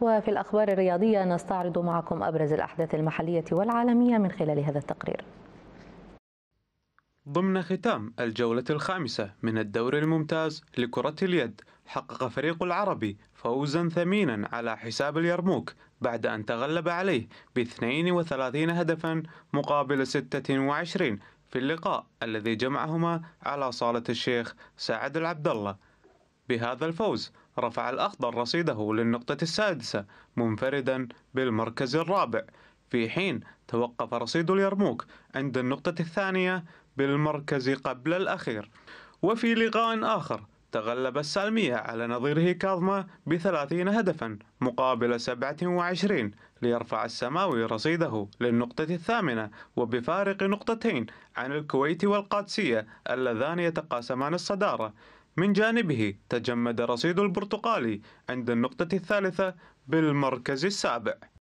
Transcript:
وفي الأخبار الرياضية نستعرض معكم أبرز الأحداث المحلية والعالمية من خلال هذا التقرير ضمن ختام الجولة الخامسة من الدوري الممتاز لكرة اليد حقق فريق العربي فوزا ثمينا على حساب اليرموك بعد أن تغلب عليه ب 32 هدفا مقابل 26 في اللقاء الذي جمعهما على صالة الشيخ سعد العبد الله بهذا الفوز رفع الأخضر رصيده للنقطة السادسة منفردا بالمركز الرابع في حين توقف رصيد اليرموك عند النقطة الثانية بالمركز قبل الأخير وفي لقاء آخر تغلب السالمية على نظيره كاظمة بثلاثين هدفا مقابل سبعة وعشرين ليرفع السماوي رصيده للنقطة الثامنة وبفارق نقطتين عن الكويت والقادسية اللذان يتقاسمان الصدارة من جانبه تجمد رصيد البرتقالي عند النقطة الثالثة بالمركز السابع